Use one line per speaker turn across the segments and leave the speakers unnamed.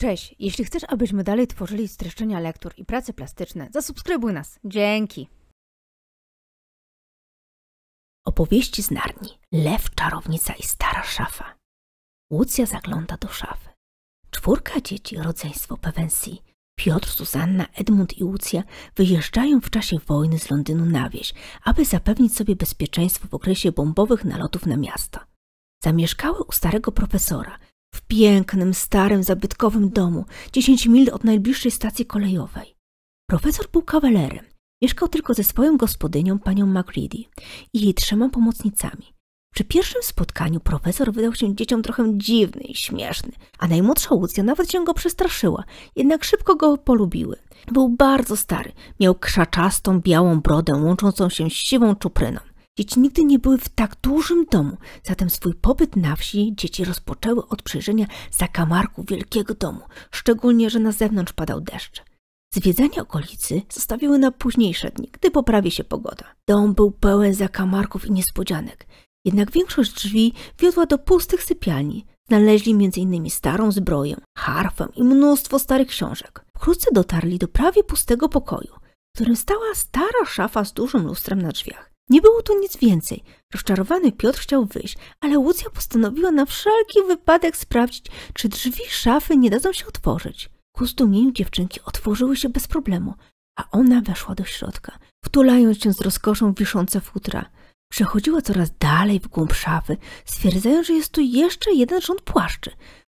Cześć! Jeśli chcesz, abyśmy dalej tworzyli streszczenia lektur i prace plastyczne, zasubskrybuj nas. Dzięki! Opowieści z Narni. Lew, czarownica i stara szafa. Łucja zagląda do szafy. Czwórka dzieci, rodzeństwo Pewensi, Piotr, Suzanna, Edmund i Łucja wyjeżdżają w czasie wojny z Londynu na wieś, aby zapewnić sobie bezpieczeństwo w okresie bombowych nalotów na miasta. Zamieszkały u starego profesora, w pięknym, starym, zabytkowym domu, dziesięć mil od najbliższej stacji kolejowej. Profesor był kawalerem. Mieszkał tylko ze swoją gospodynią, panią McReady i jej trzema pomocnicami. Przy pierwszym spotkaniu profesor wydał się dzieciom trochę dziwny i śmieszny, a najmłodsza Łucja nawet się go przestraszyła, jednak szybko go polubiły. Był bardzo stary, miał krzaczastą, białą brodę łączącą się z siwą czupryną. Dzieci nigdy nie były w tak dużym domu, zatem swój pobyt na wsi dzieci rozpoczęły od przejrzenia zakamarku wielkiego domu, szczególnie, że na zewnątrz padał deszcz. Zwiedzanie okolicy zostawiły na późniejsze dni, gdy poprawi się pogoda. Dom był pełen zakamarków i niespodzianek, jednak większość drzwi wiodła do pustych sypialni. Znaleźli m.in. starą zbroję, harfę i mnóstwo starych książek. Wkrótce dotarli do prawie pustego pokoju, w którym stała stara szafa z dużym lustrem na drzwiach. Nie było tu nic więcej. Rozczarowany Piotr chciał wyjść, ale Łucja postanowiła na wszelki wypadek sprawdzić, czy drzwi szafy nie dadzą się otworzyć. Ku zdumieniu dziewczynki otworzyły się bez problemu, a ona weszła do środka, wtulając się z rozkoszą w wiszące futra. Przechodziła coraz dalej w głąb szafy, stwierdzając, że jest tu jeszcze jeden rząd płaszczy.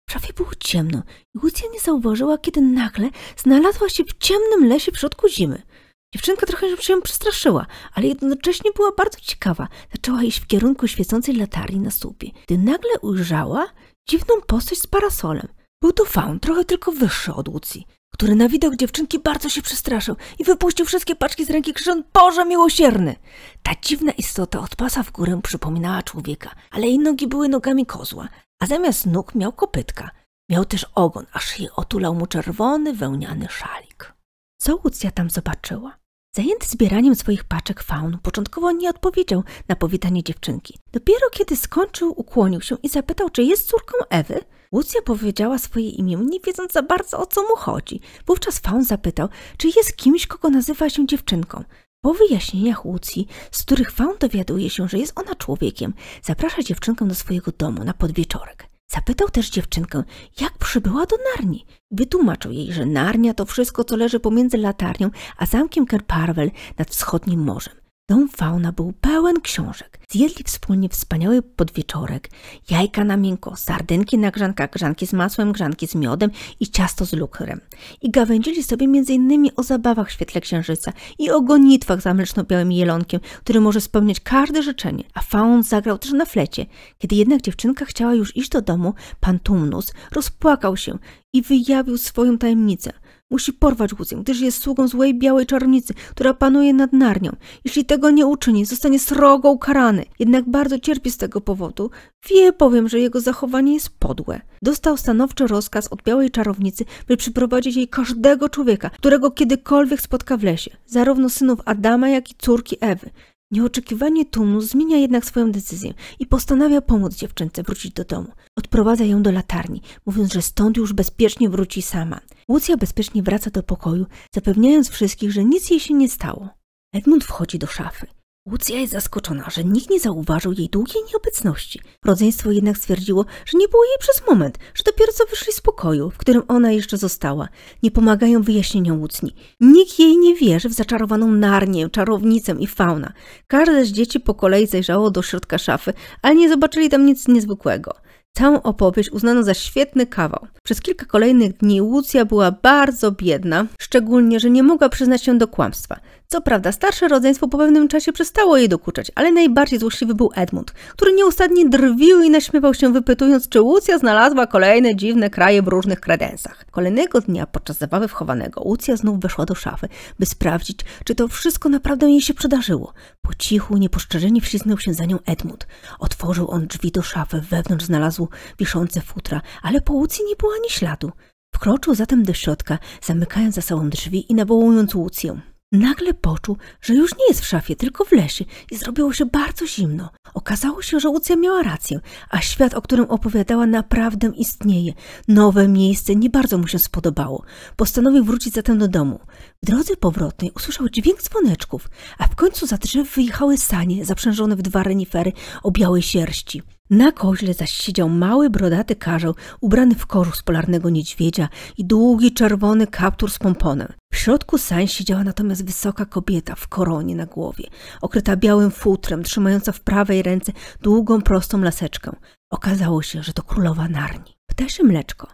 W szafie było ciemno i Łucja nie zauważyła, kiedy nagle znalazła się w ciemnym lesie w środku zimy – Dziewczynka trochę się przestraszyła, ale jednocześnie była bardzo ciekawa. Zaczęła iść w kierunku świecącej latarni na słupie, gdy nagle ujrzała dziwną postać z parasolem. Był to faun, trochę tylko wyższy od Łucji, który na widok dziewczynki bardzo się przestraszył i wypuścił wszystkie paczki z ręki, krzycząc Boże miłosierny! Ta dziwna istota od pasa w górę przypominała człowieka, ale jej nogi były nogami kozła, a zamiast nóg miał kopytka. Miał też ogon, aż jej otulał mu czerwony, wełniany szalik. Co Łucja tam zobaczyła? Zajęty zbieraniem swoich paczek faun, początkowo nie odpowiedział na powitanie dziewczynki. Dopiero kiedy skończył, ukłonił się i zapytał, czy jest córką Ewy. Lucja powiedziała swoje imię, nie wiedząc za bardzo o co mu chodzi. Wówczas faun zapytał, czy jest kimś, kogo nazywa się dziewczynką. Po wyjaśnieniach Łucji, z których Faun dowiaduje się, że jest ona człowiekiem, zaprasza dziewczynkę do swojego domu na podwieczorek. Zapytał też dziewczynkę, jak przybyła do Narni. Wytłumaczył jej, że Narnia to wszystko, co leży pomiędzy latarnią a zamkiem Kerparvel nad wschodnim morzem. Dom fauna był pełen książek. Zjedli wspólnie wspaniały podwieczorek, jajka na miękko, sardynki na grzankach, grzanki z masłem, grzanki z miodem i ciasto z lukrem. I gawędzili sobie m.in. o zabawach w świetle księżyca i o gonitwach za mleczno-białym jelonkiem, który może spełniać każde życzenie. A Faun zagrał też na flecie. Kiedy jednak dziewczynka chciała już iść do domu, pan Tumnus rozpłakał się i wyjawił swoją tajemnicę – Musi porwać Łucję, gdyż jest sługą złej białej czarnicy, która panuje nad Narnią. Jeśli tego nie uczyni, zostanie srogo ukarany jednak bardzo cierpi z tego powodu. Wie powiem, że jego zachowanie jest podłe. Dostał stanowczy rozkaz od białej czarownicy, by przyprowadzić jej każdego człowieka, którego kiedykolwiek spotka w lesie, zarówno synów Adama, jak i córki Ewy. Nieoczekiwanie Tunu zmienia jednak swoją decyzję i postanawia pomóc dziewczynce wrócić do domu. Odprowadza ją do latarni, mówiąc, że stąd już bezpiecznie wróci sama. Łucja bezpiecznie wraca do pokoju, zapewniając wszystkich, że nic jej się nie stało. Edmund wchodzi do szafy. Lucja jest zaskoczona, że nikt nie zauważył jej długiej nieobecności. Rodzeństwo jednak stwierdziło, że nie było jej przez moment, że dopiero co wyszli z pokoju, w którym ona jeszcze została. Nie pomagają wyjaśnienia Łucni. Nikt jej nie wierzy w zaczarowaną Narnię, czarownicę i fauna. Każde z dzieci po kolei zajrzało do środka szafy, ale nie zobaczyli tam nic niezwykłego. Całą opowieść uznano za świetny kawał. Przez kilka kolejnych dni Łucja była bardzo biedna, szczególnie, że nie mogła przyznać się do kłamstwa. Co prawda, starsze rodzeństwo po pewnym czasie przestało jej dokuczać, ale najbardziej złośliwy był Edmund, który nieustannie drwił i naśmiewał się wypytując, czy Lucja znalazła kolejne dziwne kraje w różnych kredensach. Kolejnego dnia podczas zabawy wchowanego Lucja znów weszła do szafy, by sprawdzić, czy to wszystko naprawdę jej się przydarzyło. Po cichu, niepostrzeżenie wślizgnął się za nią Edmund. Otworzył on drzwi do szafy, wewnątrz znalazł wiszące futra, ale po Lucji nie było ani śladu. Wkroczył zatem do środka, zamykając za sobą drzwi i nawołując Łucję. Nagle poczuł, że już nie jest w szafie, tylko w lesie i zrobiło się bardzo zimno. Okazało się, że Łucja miała rację, a świat, o którym opowiadała, naprawdę istnieje. Nowe miejsce nie bardzo mu się spodobało. Postanowił wrócić zatem do domu. W drodze powrotnej usłyszał dźwięk dzwoneczków, a w końcu za drzew wyjechały sanie zaprzężone w dwa renifery o białej sierści. Na koźle zaś siedział mały, brodaty karzeł, ubrany w kożuch z polarnego niedźwiedzia i długi, czerwony kaptur z pomponem. W środku sań siedziała natomiast wysoka kobieta w koronie na głowie, okryta białym futrem, trzymająca w prawej ręce długą, prostą laseczkę. Okazało się, że to królowa Narni. Ptasie mleczko.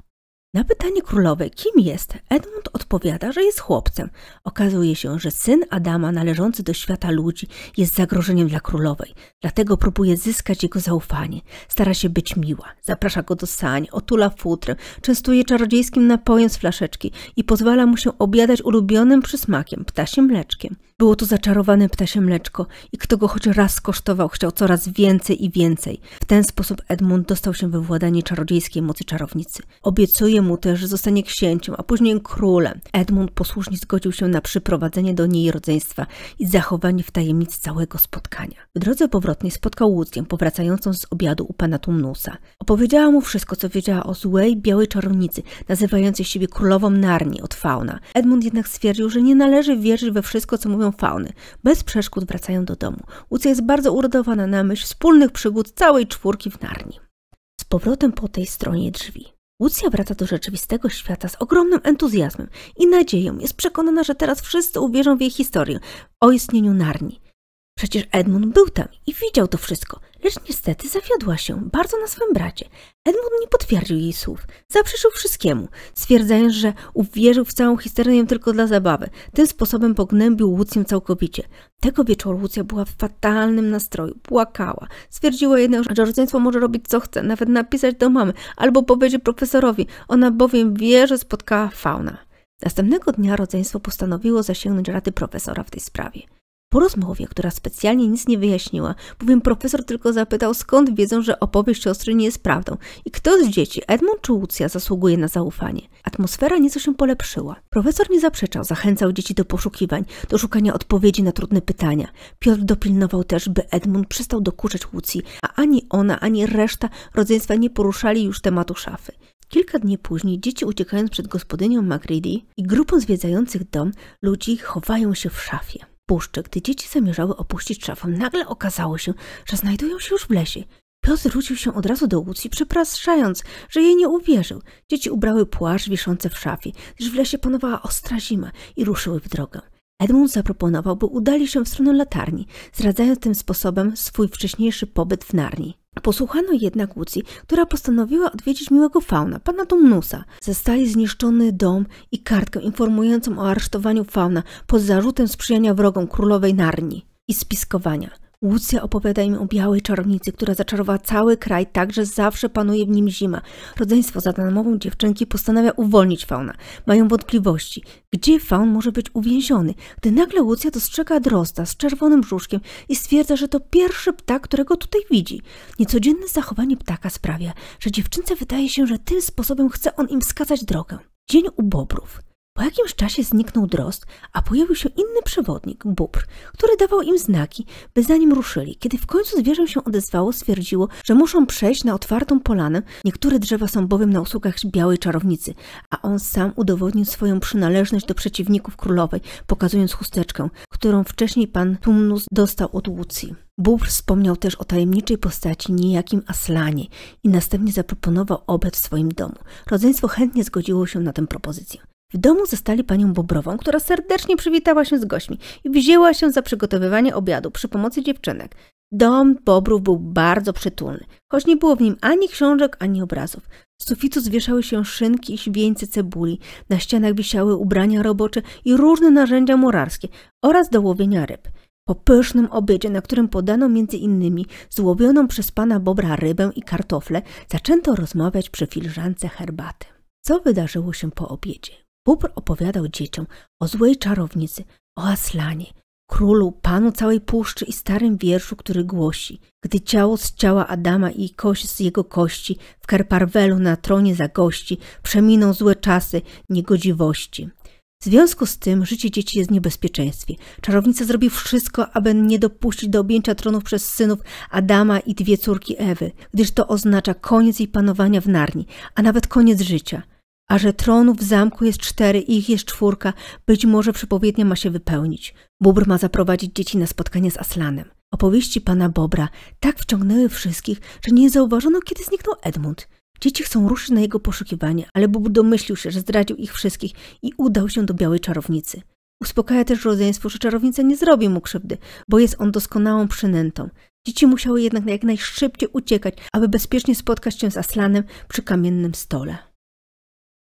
Na pytanie królowej, kim jest, Edmund odpowiada, że jest chłopcem. Okazuje się, że syn Adama należący do świata ludzi jest zagrożeniem dla królowej, dlatego próbuje zyskać jego zaufanie. Stara się być miła, zaprasza go do sań, otula futrem, częstuje czarodziejskim napojem z flaszeczki i pozwala mu się obiadać ulubionym przysmakiem, ptasim mleczkiem. Było to zaczarowane ptasie mleczko i kto go choć raz kosztował, chciał coraz więcej i więcej. W ten sposób Edmund dostał się we władanie czarodziejskiej mocy czarownicy. Obiecuje mu też, że zostanie księciem, a później królem. Edmund posłusznie zgodził się na przyprowadzenie do niej rodzeństwa i zachowanie w tajemnicy całego spotkania. W drodze powrotnej spotkał Łucję, powracającą z obiadu u pana Tumnusa. Opowiedziała mu wszystko, co wiedziała o złej, białej czarownicy, nazywającej siebie królową Narni od Fauna. Edmund jednak stwierdził, że nie należy wierzyć we wszystko, co mówią fauny. Bez przeszkód wracają do domu. Łucja jest bardzo uradowana na myśl wspólnych przygód całej czwórki w Narni. Z powrotem po tej stronie drzwi. Łucja wraca do rzeczywistego świata z ogromnym entuzjazmem i nadzieją. Jest przekonana, że teraz wszyscy uwierzą w jej historię o istnieniu Narni. Przecież Edmund był tam i widział to wszystko, lecz niestety zawiodła się bardzo na swym bracie. Edmund nie potwierdził jej słów, zaprzeczył wszystkiemu, stwierdzając, że uwierzył w całą historię tylko dla zabawy. Tym sposobem pognębił Łucję całkowicie. Tego wieczoru Łucja była w fatalnym nastroju, płakała. Stwierdziła jednak, że rodzeństwo może robić co chce, nawet napisać do mamy albo powiedzieć profesorowi, ona bowiem wie, że spotkała fauna. Następnego dnia rodzeństwo postanowiło zasięgnąć rady profesora w tej sprawie. Po rozmowie, która specjalnie nic nie wyjaśniła, bowiem profesor tylko zapytał, skąd wiedzą, że opowieść siostry nie jest prawdą i kto z dzieci, Edmund czy Lucja, zasługuje na zaufanie. Atmosfera nieco się polepszyła. Profesor nie zaprzeczał, zachęcał dzieci do poszukiwań, do szukania odpowiedzi na trudne pytania. Piotr dopilnował też, by Edmund przestał dokuczać Łucji, a ani ona, ani reszta rodzeństwa nie poruszali już tematu szafy. Kilka dni później dzieci uciekając przed gospodynią MacReady i grupą zwiedzających dom ludzi chowają się w szafie puszczy, gdy dzieci zamierzały opuścić szafę, nagle okazało się, że znajdują się już w lesie. Piotr rzucił się od razu do Łucji, przepraszając, że jej nie uwierzył. Dzieci ubrały płaszcz wiszące w szafie, gdyż w lesie panowała ostra zima i ruszyły w drogę. Edmund zaproponował, by udali się w stronę latarni, zdradzając tym sposobem swój wcześniejszy pobyt w Narni. Posłuchano jednak Łucy, która postanowiła odwiedzić miłego fauna, pana Domnusa. Zastali zniszczony dom i kartkę informującą o aresztowaniu fauna pod zarzutem sprzyjania wrogom królowej Narni i spiskowania. Łucja opowiada im o białej czarownicy, która zaczarowała cały kraj tak, że zawsze panuje w nim zima. Rodzeństwo za namową dziewczynki postanawia uwolnić fauna. Mają wątpliwości. Gdzie faun może być uwięziony? Gdy nagle Łucja dostrzega drosta z czerwonym brzuszkiem i stwierdza, że to pierwszy ptak, którego tutaj widzi. Niecodzienne zachowanie ptaka sprawia, że dziewczynce wydaje się, że tym sposobem chce on im wskazać drogę. Dzień u bobrów. Po jakimś czasie zniknął drost, a pojawił się inny przewodnik, bóbr, który dawał im znaki, by zanim ruszyli. Kiedy w końcu zwierzę się odezwało, stwierdziło, że muszą przejść na otwartą polanę. Niektóre drzewa są bowiem na usługach białej czarownicy, a on sam udowodnił swoją przynależność do przeciwników królowej, pokazując chusteczkę, którą wcześniej pan Tumnus dostał od Łucji. Bóbr wspomniał też o tajemniczej postaci niejakim Aslanie i następnie zaproponował obiad w swoim domu. Rodzeństwo chętnie zgodziło się na tę propozycję. W domu zastali panią Bobrową, która serdecznie przywitała się z gośćmi i wzięła się za przygotowywanie obiadu przy pomocy dziewczynek. Dom Bobrów był bardzo przytulny, choć nie było w nim ani książek, ani obrazów. Z sufitu zwieszały się szynki i świeńce cebuli, na ścianach wisiały ubrania robocze i różne narzędzia murarskie oraz do łowienia ryb. Po pysznym obiedzie, na którym podano między innymi złowioną przez pana Bobra rybę i kartofle, zaczęto rozmawiać przy filiżance herbaty. Co wydarzyło się po obiedzie? Bóbr opowiadał dzieciom o złej czarownicy, o Aslanie, królu, panu całej puszczy i starym wierszu, który głosi, gdy ciało z ciała Adama i kość z jego kości w Karparwelu na tronie zagości, przeminą złe czasy niegodziwości. W związku z tym życie dzieci jest w niebezpieczeństwie. Czarownica zrobi wszystko, aby nie dopuścić do objęcia tronu przez synów Adama i dwie córki Ewy, gdyż to oznacza koniec jej panowania w Narni, a nawet koniec życia a że tronów w zamku jest cztery i ich jest czwórka, być może przepowiednia ma się wypełnić. Bóbr ma zaprowadzić dzieci na spotkanie z Aslanem. Opowieści pana Bobra tak wciągnęły wszystkich, że nie zauważono, kiedy zniknął Edmund. Dzieci chcą ruszyć na jego poszukiwanie, ale Bóbr domyślił się, że zdradził ich wszystkich i udał się do białej czarownicy. Uspokaja też rodzeństwo, że czarownica nie zrobi mu krzywdy, bo jest on doskonałą przynętą. Dzieci musiały jednak jak najszybciej uciekać, aby bezpiecznie spotkać się z Aslanem przy kamiennym stole.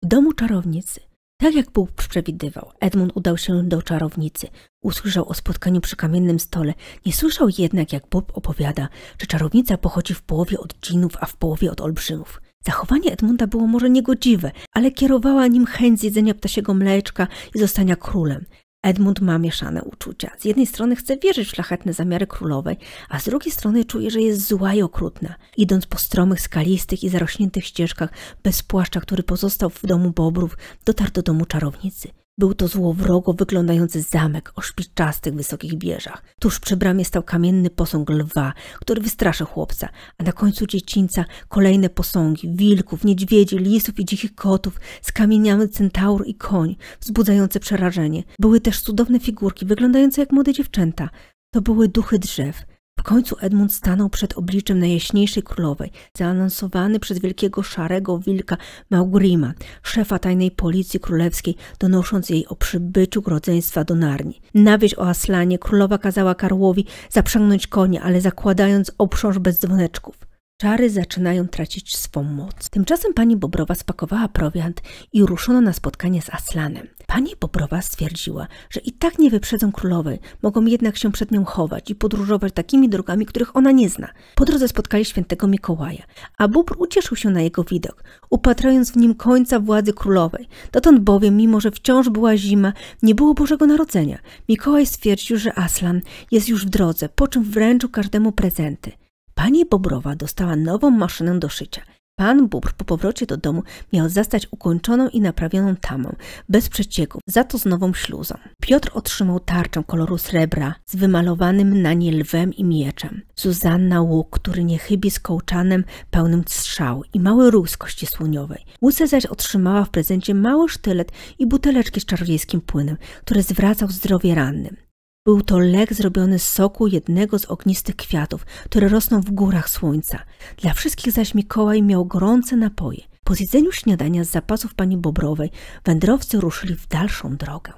W domu czarownicy. Tak jak Bóg przewidywał, Edmund udał się do czarownicy. Usłyszał o spotkaniu przy kamiennym stole. Nie słyszał jednak, jak Bob opowiada, że czarownica pochodzi w połowie od dżinów, a w połowie od olbrzymów. Zachowanie Edmunda było może niegodziwe, ale kierowała nim chęć zjedzenia ptasiego mleczka i zostania królem. Edmund ma mieszane uczucia. Z jednej strony chce wierzyć w szlachetne zamiary królowej, a z drugiej strony czuje, że jest zła i okrutna. Idąc po stromych, skalistych i zarośniętych ścieżkach, bez płaszcza, który pozostał w domu bobrów, dotarł do domu czarownicy. Był to złowrogo wyglądający zamek o szpiczastych wysokich wieżach. Tuż przy bramie stał kamienny posąg lwa, który wystraszy chłopca, a na końcu dziecińca kolejne posągi wilków, niedźwiedzi, lisów i dzikich kotów z kamieniami centaur i koń, wzbudzające przerażenie. Były też cudowne figurki, wyglądające jak młode dziewczęta. To były duchy drzew, w końcu Edmund stanął przed obliczem najjaśniejszej królowej, zaanonsowany przez wielkiego szarego wilka Maugrima, szefa tajnej policji królewskiej, donosząc jej o przybyciu rodzeństwa do Narni. Na wieś o Aslanie królowa kazała Karłowi zaprzęgnąć konie, ale zakładając oprząż bez dzwoneczków. Czary zaczynają tracić swą moc. Tymczasem pani Bobrowa spakowała prowiant i ruszono na spotkanie z Aslanem. Pani Bobrowa stwierdziła, że i tak nie wyprzedzą królowej, mogą jednak się przed nią chować i podróżować takimi drogami, których ona nie zna. Po drodze spotkali świętego Mikołaja, a Bóbr ucieszył się na jego widok, upatrując w nim końca władzy królowej. Dotąd bowiem, mimo że wciąż była zima, nie było Bożego Narodzenia. Mikołaj stwierdził, że Aslan jest już w drodze, po czym wręczył każdemu prezenty. Pani Bobrowa dostała nową maszynę do szycia. Pan Bóbr po powrocie do domu miał zastać ukończoną i naprawioną tamę, bez przecieków, za to z nową śluzą. Piotr otrzymał tarczę koloru srebra z wymalowanym na nie lwem i mieczem. Zuzanna łuk, który nie chybi z kołczanem pełnym strzał i mały róg z kości słoniowej. Łuce zaś otrzymała w prezencie mały sztylet i buteleczki z czarodziejskim płynem, który zwracał zdrowie rannym. Był to lek zrobiony z soku jednego z ognistych kwiatów, które rosną w górach słońca. Dla wszystkich zaś Mikołaj miał gorące napoje. Po zjedzeniu śniadania z zapasów pani Bobrowej wędrowcy ruszyli w dalszą drogę.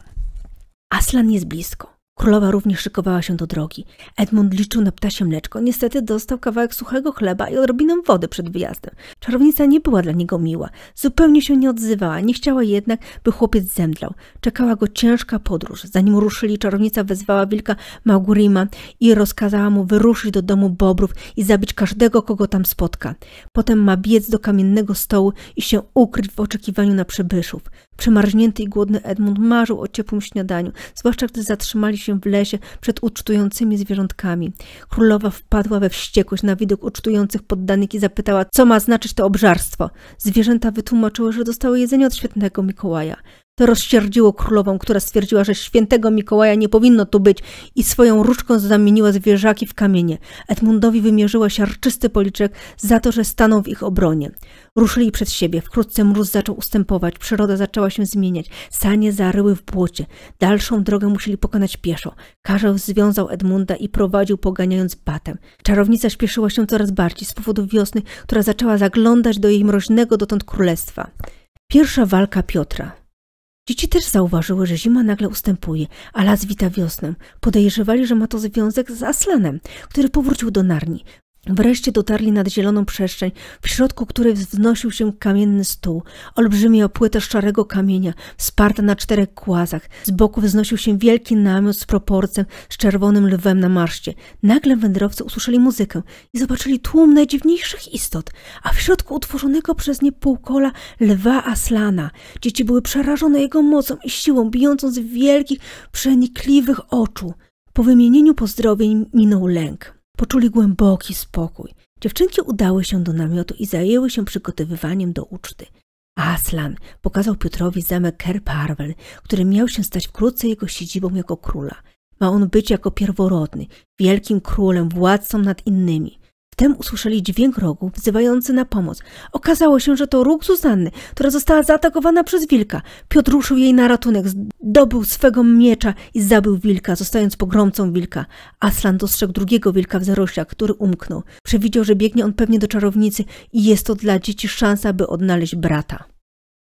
Aslan jest blisko. Królowa również szykowała się do drogi. Edmund liczył na ptasie mleczko. Niestety dostał kawałek suchego chleba i odrobinę wody przed wyjazdem. Czarownica nie była dla niego miła. Zupełnie się nie odzywała. Nie chciała jednak, by chłopiec zemdlał. Czekała go ciężka podróż. Zanim ruszyli, czarownica wezwała wilka Maugurima i rozkazała mu wyruszyć do domu bobrów i zabić każdego, kogo tam spotka. Potem ma biec do kamiennego stołu i się ukryć w oczekiwaniu na przybyszów. Przemarznięty i głodny Edmund marzył o ciepłym śniadaniu, zwłaszcza gdy zatrzymali się w lesie przed ucztującymi zwierzątkami. Królowa wpadła we wściekłość na widok ucztujących poddanych i zapytała, co ma znaczyć to obżarstwo. Zwierzęta wytłumaczyły, że dostały jedzenie od świętego Mikołaja. To rozsierdziło królową, która stwierdziła, że świętego Mikołaja nie powinno tu być i swoją różdżką zamieniła zwierzaki w kamienie. Edmundowi wymierzyła siarczysty policzek za to, że stanął w ich obronie. Ruszyli przed siebie. Wkrótce mróz zaczął ustępować, przyroda zaczęła się zmieniać. Sanie zaryły w błocie. Dalszą drogę musieli pokonać pieszo. Karzeł związał Edmunda i prowadził, poganiając batem. Czarownica śpieszyła się coraz bardziej z powodu wiosny, która zaczęła zaglądać do jej mroźnego dotąd królestwa. Pierwsza walka Piotra. Dzieci też zauważyły, że zima nagle ustępuje, a las wita wiosnę. Podejrzewali, że ma to związek z Aslanem, który powrócił do Narni. Wreszcie dotarli nad zieloną przestrzeń, w środku której wznosił się kamienny stół, olbrzymia płyta szarego kamienia, wsparta na czterech kłazach. Z boku wznosił się wielki namiot z proporcem z czerwonym lwem na marszcie. Nagle wędrowcy usłyszeli muzykę i zobaczyli tłum najdziwniejszych istot, a w środku utworzonego przez nie półkola lwa Aslana. Dzieci były przerażone jego mocą i siłą, bijącą z wielkich, przenikliwych oczu. Po wymienieniu pozdrowień minął lęk. Poczuli głęboki spokój. Dziewczynki udały się do namiotu i zajęły się przygotowywaniem do uczty. Aslan pokazał Piotrowi zamek Kerparwel, który miał się stać wkrótce jego siedzibą jako króla. Ma on być jako pierworodny, wielkim królem, władcą nad innymi. Wtem usłyszeli dźwięk rogu wzywający na pomoc. Okazało się, że to róg Zuzanny, która została zaatakowana przez wilka. Piotr ruszył jej na ratunek, zdobył swego miecza i zabił wilka, zostając pogromcą wilka. Aslan dostrzegł drugiego wilka w zaroślach, który umknął. Przewidział, że biegnie on pewnie do czarownicy i jest to dla dzieci szansa, by odnaleźć brata.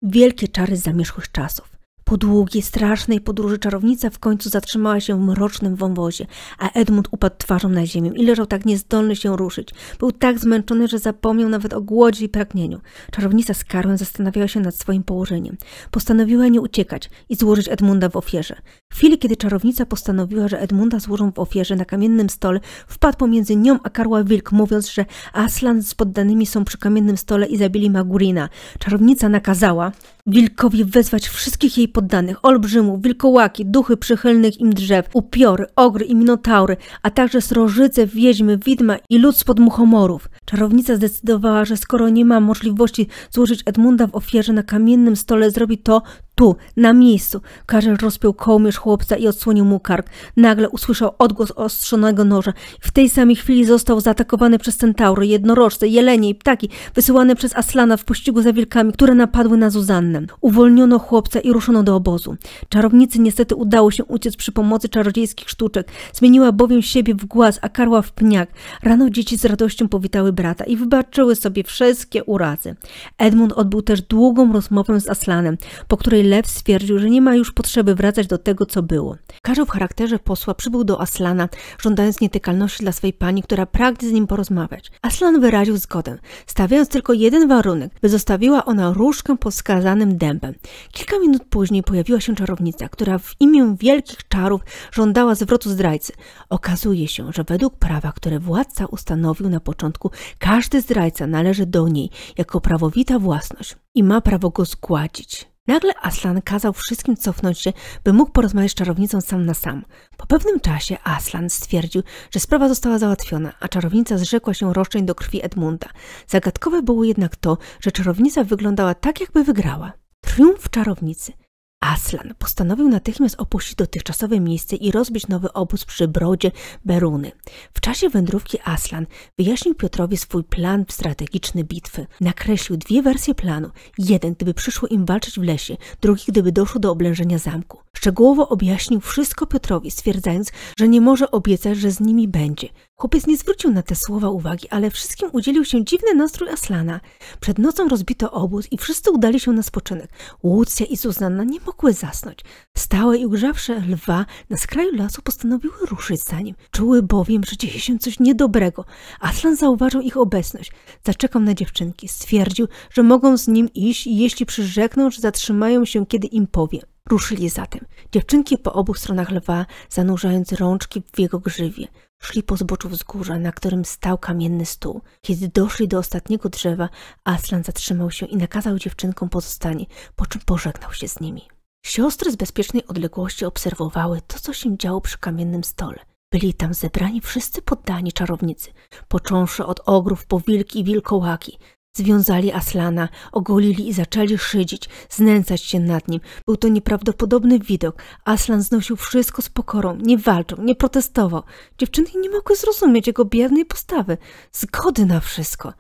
Wielkie czary zamierzchłych czasów. Po długiej, strasznej podróży czarownica w końcu zatrzymała się w mrocznym wąwozie, a Edmund upadł twarzą na ziemię i leżał tak niezdolny się ruszyć. Był tak zmęczony, że zapomniał nawet o głodzie i pragnieniu. Czarownica z Karłem zastanawiała się nad swoim położeniem. Postanowiła nie uciekać i złożyć Edmunda w ofierze. W chwili, kiedy czarownica postanowiła, że Edmunda złożą w ofierze na kamiennym stole, wpadł pomiędzy nią a Karła wilk, mówiąc, że Aslan z poddanymi są przy kamiennym stole i zabili Magurina. Czarownica nakazała, Wilkowi wezwać wszystkich jej poddanych, olbrzymów, wilkołaki, duchy przychylnych im drzew, upiory, ogry i minotaury, a także srożyce, wiedźmy, widma i lud spod muchomorów. Czarownica zdecydowała, że skoro nie ma możliwości złożyć Edmunda w ofierze na kamiennym stole, zrobi to, tu, na miejscu. Karel rozpiął kołnierz chłopca i odsłonił mu kark. Nagle usłyszał odgłos ostrzonego noża. W tej samej chwili został zaatakowany przez centaury, jednorożce, jelenie i ptaki, wysyłane przez Aslana w pościgu za wilkami, które napadły na Zuzannę. Uwolniono chłopca i ruszono do obozu. Czarownicy niestety udało się uciec przy pomocy czarodziejskich sztuczek. Zmieniła bowiem siebie w głaz, a karła w pniak. Rano dzieci z radością powitały brata i wybaczyły sobie wszystkie urazy. Edmund odbył też długą rozmowę z Aslanem, po której lew stwierdził, że nie ma już potrzeby wracać do tego, co było. Karzeł w charakterze posła przybył do Aslana, żądając nietykalności dla swej pani, która pragnie z nim porozmawiać. Aslan wyraził zgodę, stawiając tylko jeden warunek, by zostawiła ona różkę pod skazanym dębem. Kilka minut później pojawiła się czarownica, która w imię wielkich czarów żądała zwrotu zdrajcy. Okazuje się, że według prawa, które władca ustanowił na początku, każdy zdrajca należy do niej jako prawowita własność i ma prawo go zgładzić. Nagle Aslan kazał wszystkim cofnąć się, by mógł porozmawiać z czarownicą sam na sam. Po pewnym czasie Aslan stwierdził, że sprawa została załatwiona, a czarownica zrzekła się roszczeń do krwi Edmunda. Zagadkowe było jednak to, że czarownica wyglądała tak, jakby wygrała. Triumf czarownicy. Aslan postanowił natychmiast opuścić dotychczasowe miejsce i rozbić nowy obóz przy brodzie Beruny. W czasie wędrówki Aslan wyjaśnił Piotrowi swój plan strategiczny bitwy. Nakreślił dwie wersje planu. Jeden, gdyby przyszło im walczyć w lesie, drugi, gdyby doszło do oblężenia zamku. Szczegółowo objaśnił wszystko Piotrowi, stwierdzając, że nie może obiecać, że z nimi będzie. Chłopiec nie zwrócił na te słowa uwagi, ale wszystkim udzielił się dziwny nastrój Aslana. Przed nocą rozbito obóz i wszyscy udali się na spoczynek. Łucja i Zuzanna nie mogły zasnąć. Stałe i ugrzawsze lwa na skraju lasu postanowiły ruszyć za nim. Czuły bowiem, że dzieje się coś niedobrego. Aslan zauważył ich obecność. Zaczekał na dziewczynki. Stwierdził, że mogą z nim iść jeśli przyrzekną, że zatrzymają się, kiedy im powie. Ruszyli zatem. Dziewczynki po obu stronach lwa, zanurzając rączki w jego grzywie. Szli po zboczu wzgórza, na którym stał kamienny stół. Kiedy doszli do ostatniego drzewa, Aslan zatrzymał się i nakazał dziewczynkom pozostanie, po czym pożegnał się z nimi. Siostry z bezpiecznej odległości obserwowały to, co się działo przy kamiennym stole. Byli tam zebrani wszyscy poddani czarownicy, począwszy od ogrów po wilki i wilkołaki, Związali Aslana, ogolili i zaczęli szydzić, znęcać się nad nim. Był to nieprawdopodobny widok. Aslan znosił wszystko z pokorą, nie walczył, nie protestował. Dziewczyny nie mogły zrozumieć jego biernej postawy, zgody na wszystko.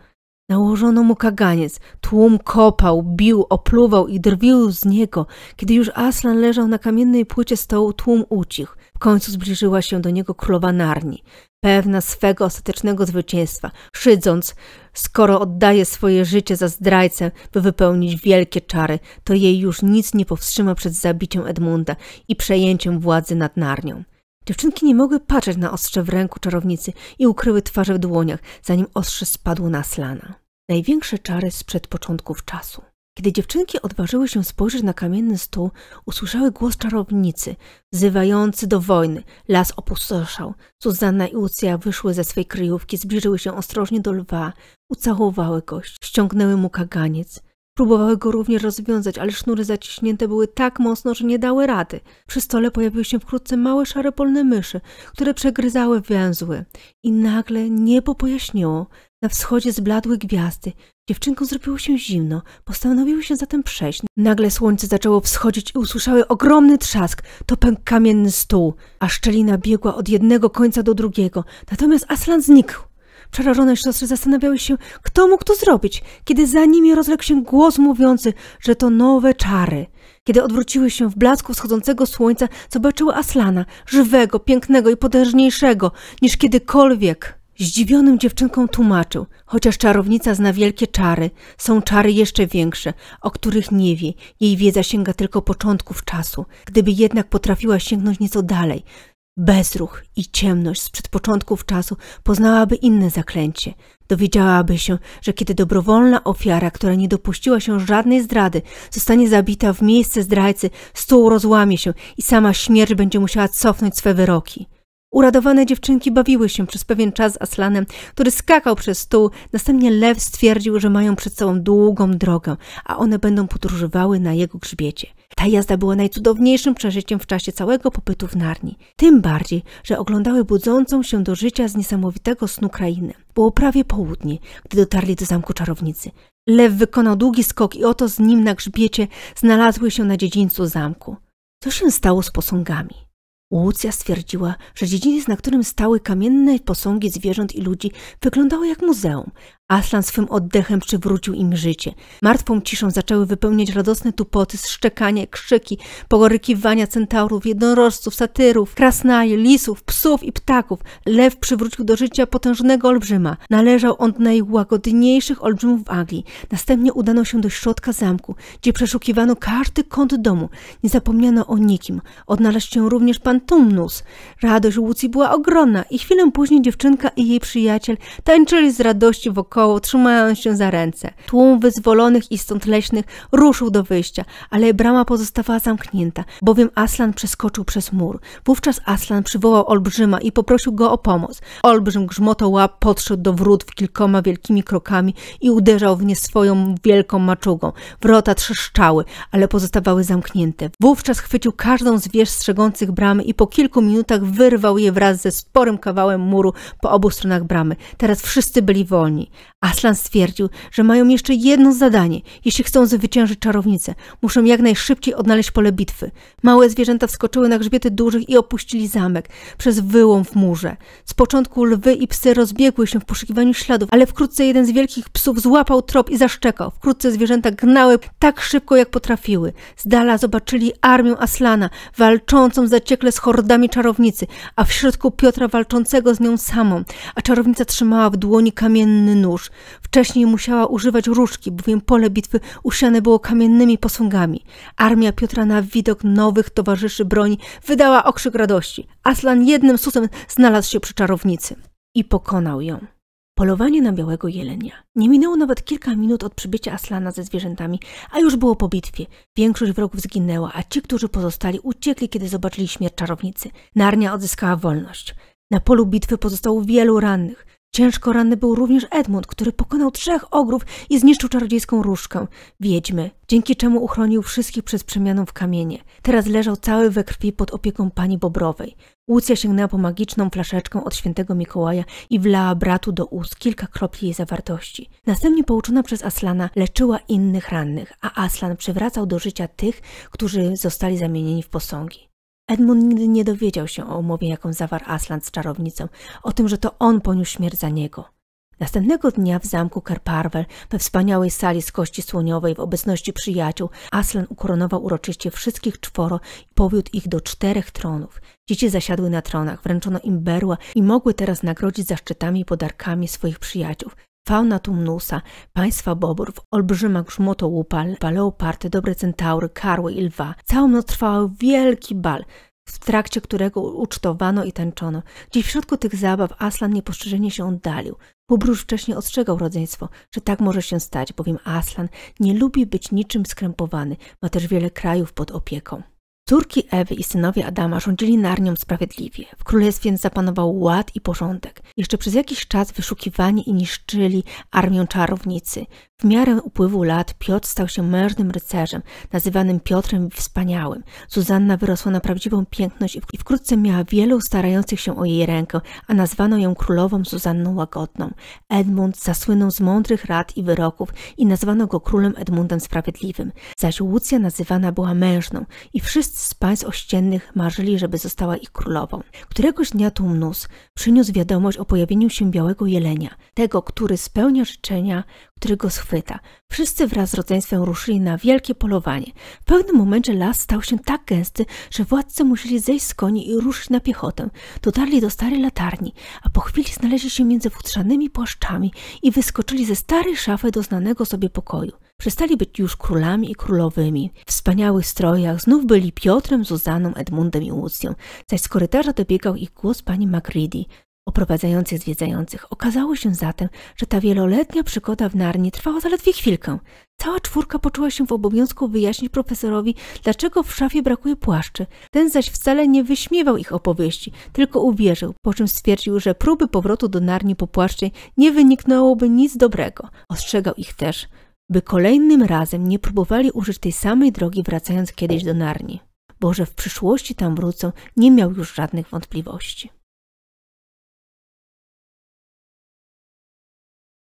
Nałożono mu kaganiec, tłum kopał, bił, opluwał i drwił z niego. Kiedy już Aslan leżał na kamiennej płycie stołu, tłum ucichł. W końcu zbliżyła się do niego królowa Narni pewna swego ostatecznego zwycięstwa, szydząc, skoro oddaje swoje życie za zdrajcę, by wypełnić wielkie czary, to jej już nic nie powstrzyma przed zabiciem Edmunda i przejęciem władzy nad Narnią. Dziewczynki nie mogły patrzeć na ostrze w ręku czarownicy i ukryły twarze w dłoniach, zanim ostrze spadło na Slana. Największe czary sprzed początków czasu. Kiedy dziewczynki odważyły się spojrzeć na kamienny stół, usłyszały głos czarownicy, wzywający do wojny. Las opustoszał. Suzanna i Lucja wyszły ze swej kryjówki, zbliżyły się ostrożnie do lwa, ucałowały go, ściągnęły mu kaganiec. Próbowały go również rozwiązać, ale sznury zaciśnięte były tak mocno, że nie dały rady. Przy stole pojawiły się wkrótce małe szare polne myszy, które przegryzały węzły. I nagle niebo pojaśniło. Na wschodzie zbladły gwiazdy. Dziewczynkom zrobiło się zimno. Postanowiły się zatem przejść. Nagle słońce zaczęło wschodzić i usłyszały ogromny trzask. To pękł kamienny stół, a szczelina biegła od jednego końca do drugiego. Natomiast Aslan znikł. Przerażone siostry zastanawiały się, kto mógł to zrobić, kiedy za nimi rozległ się głos mówiący, że to nowe czary. Kiedy odwróciły się w blasku wschodzącego słońca, zobaczyły Aslana, żywego, pięknego i potężniejszego niż kiedykolwiek. Zdziwionym dziewczynkom tłumaczył, chociaż czarownica zna wielkie czary, są czary jeszcze większe, o których nie wie, jej wiedza sięga tylko początków czasu. Gdyby jednak potrafiła sięgnąć nieco dalej, bezruch i ciemność sprzed początków czasu poznałaby inne zaklęcie. Dowiedziałaby się, że kiedy dobrowolna ofiara, która nie dopuściła się żadnej zdrady, zostanie zabita w miejsce zdrajcy, stół rozłamie się i sama śmierć będzie musiała cofnąć swe wyroki. Uradowane dziewczynki bawiły się przez pewien czas z Aslanem, który skakał przez stół. Następnie lew stwierdził, że mają przed sobą długą drogę, a one będą podróżowały na jego grzbiecie. Ta jazda była najcudowniejszym przeżyciem w czasie całego popytu w Narni. Tym bardziej, że oglądały budzącą się do życia z niesamowitego snu krainę. Było prawie południe, gdy dotarli do zamku czarownicy. Lew wykonał długi skok i oto z nim na grzbiecie znalazły się na dziedzińcu zamku. Co się stało z posągami? Łucja stwierdziła, że dziedziniec, na którym stały kamienne posągi zwierząt i ludzi, wyglądały jak muzeum. Aslan swym oddechem przywrócił im życie. Martwą ciszą zaczęły wypełniać radosne tupoty, szczekanie, krzyki, pogorykiwania centaurów, jednorożców, satyrów, krasnaje, lisów, psów i ptaków. Lew przywrócił do życia potężnego olbrzyma. Należał on do najłagodniejszych olbrzymów w Anglii. Następnie udano się do środka zamku, gdzie przeszukiwano każdy kąt domu. Nie zapomniano o nikim. Odnalazł się również pan Tumnus. Radość Łucji była ogromna i chwilę później dziewczynka i jej przyjaciel tańczyli z radości wokoło, trzymając się za ręce. Tłum wyzwolonych istot leśnych ruszył do wyjścia, ale brama pozostawała zamknięta, bowiem Aslan przeskoczył przez mur. Wówczas Aslan przywołał olbrzyma i poprosił go o pomoc. Olbrzym grzmotał łap, podszedł do wrót kilkoma wielkimi krokami i uderzał w nie swoją wielką maczugą. Wrota trzeszczały, ale pozostawały zamknięte. Wówczas chwycił każdą z wież strzegących bramy i po kilku minutach wyrwał je wraz ze sporym kawałem muru po obu stronach bramy. Teraz wszyscy byli wolni. Aslan stwierdził, że mają jeszcze jedno zadanie. Jeśli chcą zwyciężyć czarownicę, muszą jak najszybciej odnaleźć pole bitwy. Małe zwierzęta wskoczyły na grzbiety dużych i opuścili zamek przez wyłom w murze. Z początku lwy i psy rozbiegły się w poszukiwaniu śladów, ale wkrótce jeden z wielkich psów złapał trop i zaszczekał. Wkrótce zwierzęta gnały tak szybko, jak potrafiły. Z dala zobaczyli armię Aslana, walczącą zaciekle z hordami czarownicy, a w środku Piotra walczącego z nią samą, a czarownica trzymała w dłoni kamienny nóż. Wcześniej musiała używać różki, bowiem pole bitwy usiane było kamiennymi posągami. Armia Piotra na widok nowych towarzyszy broni wydała okrzyk radości. Aslan jednym susem znalazł się przy czarownicy i pokonał ją. Polowanie na białego jelenia. Nie minęło nawet kilka minut od przybycia Aslana ze zwierzętami, a już było po bitwie. Większość wrogów zginęła, a ci, którzy pozostali, uciekli, kiedy zobaczyli śmierć czarownicy. Narnia odzyskała wolność. Na polu bitwy pozostało wielu rannych. Ciężko ranny był również Edmund, który pokonał trzech ogrów i zniszczył czarodziejską różkę, wiedźmy, dzięki czemu uchronił wszystkich przez przemianę w kamienie. Teraz leżał cały we krwi pod opieką pani Bobrowej. Łucja sięgnęła po magiczną flaszeczkę od świętego Mikołaja i wlała bratu do ust kilka kropli jej zawartości. Następnie pouczona przez Aslana leczyła innych rannych, a Aslan przywracał do życia tych, którzy zostali zamienieni w posągi. Edmund nigdy nie dowiedział się o umowie, jaką zawarł Aslan z czarownicą, o tym, że to on poniósł śmierć za niego. Następnego dnia w zamku Kerparvel, we wspaniałej sali z kości słoniowej w obecności przyjaciół, Aslan ukoronował uroczyście wszystkich czworo i powiódł ich do czterech tronów. Dzieci zasiadły na tronach, wręczono im berła i mogły teraz nagrodzić zaszczytami i podarkami swoich przyjaciół. Fauna tumnusa, państwa bobrów, olbrzyma grzmotołupa, paleoparty, dobre centaury, karły i lwa. Całą noc trwał wielki bal, w trakcie którego ucztowano i tańczono. Dziś w środku tych zabaw Aslan niepostrzeżenie się oddalił. Bubrusz wcześniej ostrzegał rodzeństwo, że tak może się stać, bowiem Aslan nie lubi być niczym skrępowany, ma też wiele krajów pod opieką. Córki Ewy i synowie Adama rządzili Narnią sprawiedliwie. W królestwie zapanował ład i porządek. Jeszcze przez jakiś czas wyszukiwani i niszczyli armię czarownicy. W miarę upływu lat Piotr stał się mężnym rycerzem, nazywanym Piotrem Wspaniałym. Zuzanna wyrosła na prawdziwą piękność i wkrótce miała wielu starających się o jej rękę, a nazwano ją królową Zuzanną Łagodną. Edmund zasłynął z mądrych rad i wyroków i nazwano go królem Edmundem Sprawiedliwym, zaś Łucja nazywana była mężną i wszyscy z państw ościennych marzyli, żeby została ich królową. Któregoś dnia Tumnus przyniósł wiadomość o pojawieniu się białego jelenia, tego, który spełnia życzenia, który go schwyta. Wszyscy wraz z rodzeństwem ruszyli na wielkie polowanie. W pewnym momencie las stał się tak gęsty, że władcy musieli zejść z koni i ruszyć na piechotę. Dotarli do starej latarni, a po chwili znaleźli się między futrzanymi płaszczami i wyskoczyli ze starej szafy do znanego sobie pokoju. Przestali być już królami i królowymi. W wspaniałych strojach znów byli Piotrem, Zuzaną, Edmundem i Łucją, zaś z korytarza dobiegał ich głos pani Macready oprowadzających zwiedzających. Okazało się zatem, że ta wieloletnia przygoda w Narni trwała zaledwie chwilkę. Cała czwórka poczuła się w obowiązku wyjaśnić profesorowi, dlaczego w szafie brakuje płaszczy. Ten zaś wcale nie wyśmiewał ich opowieści, tylko uwierzył, po czym stwierdził, że próby powrotu do Narni po płaszczy nie wyniknęłoby nic dobrego. Ostrzegał ich też, by kolejnym razem nie próbowali użyć tej samej drogi wracając kiedyś do Narni bo że w przyszłości tam wrócą, nie miał już żadnych wątpliwości.